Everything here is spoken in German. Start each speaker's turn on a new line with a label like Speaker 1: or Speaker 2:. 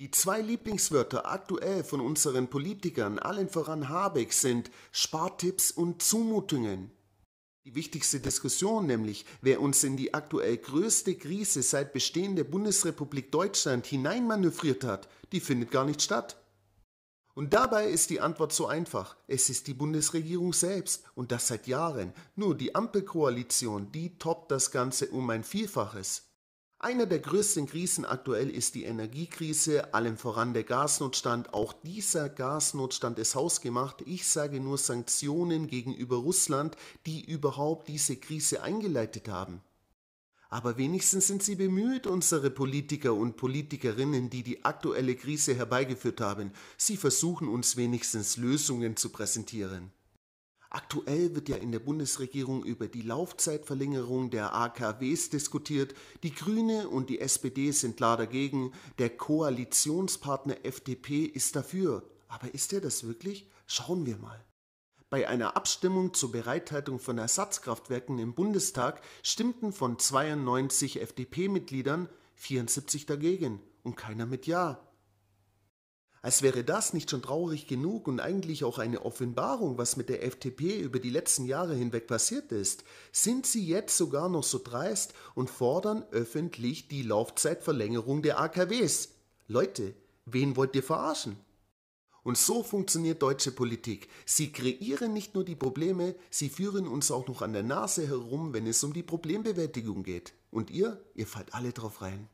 Speaker 1: Die zwei Lieblingswörter aktuell von unseren Politikern, allen voran Habeck, sind Spartipps und Zumutungen. Die wichtigste Diskussion nämlich, wer uns in die aktuell größte Krise seit Bestehen der Bundesrepublik Deutschland hineinmanövriert hat, die findet gar nicht statt. Und dabei ist die Antwort so einfach. Es ist die Bundesregierung selbst und das seit Jahren. Nur die Ampelkoalition, die toppt das Ganze um ein Vielfaches. Einer der größten Krisen aktuell ist die Energiekrise, allem voran der Gasnotstand. Auch dieser Gasnotstand ist hausgemacht. Ich sage nur Sanktionen gegenüber Russland, die überhaupt diese Krise eingeleitet haben. Aber wenigstens sind sie bemüht, unsere Politiker und Politikerinnen, die die aktuelle Krise herbeigeführt haben. Sie versuchen uns wenigstens Lösungen zu präsentieren. Aktuell wird ja in der Bundesregierung über die Laufzeitverlängerung der AKWs diskutiert. Die Grüne und die SPD sind klar dagegen. Der Koalitionspartner FDP ist dafür. Aber ist er das wirklich? Schauen wir mal. Bei einer Abstimmung zur Bereithaltung von Ersatzkraftwerken im Bundestag stimmten von 92 FDP-Mitgliedern 74 dagegen und keiner mit Ja. Als wäre das nicht schon traurig genug und eigentlich auch eine Offenbarung, was mit der FDP über die letzten Jahre hinweg passiert ist, sind sie jetzt sogar noch so dreist und fordern öffentlich die Laufzeitverlängerung der AKWs. Leute, wen wollt ihr verarschen? Und so funktioniert deutsche Politik. Sie kreieren nicht nur die Probleme, sie führen uns auch noch an der Nase herum, wenn es um die Problembewältigung geht. Und ihr, ihr fallt alle drauf rein.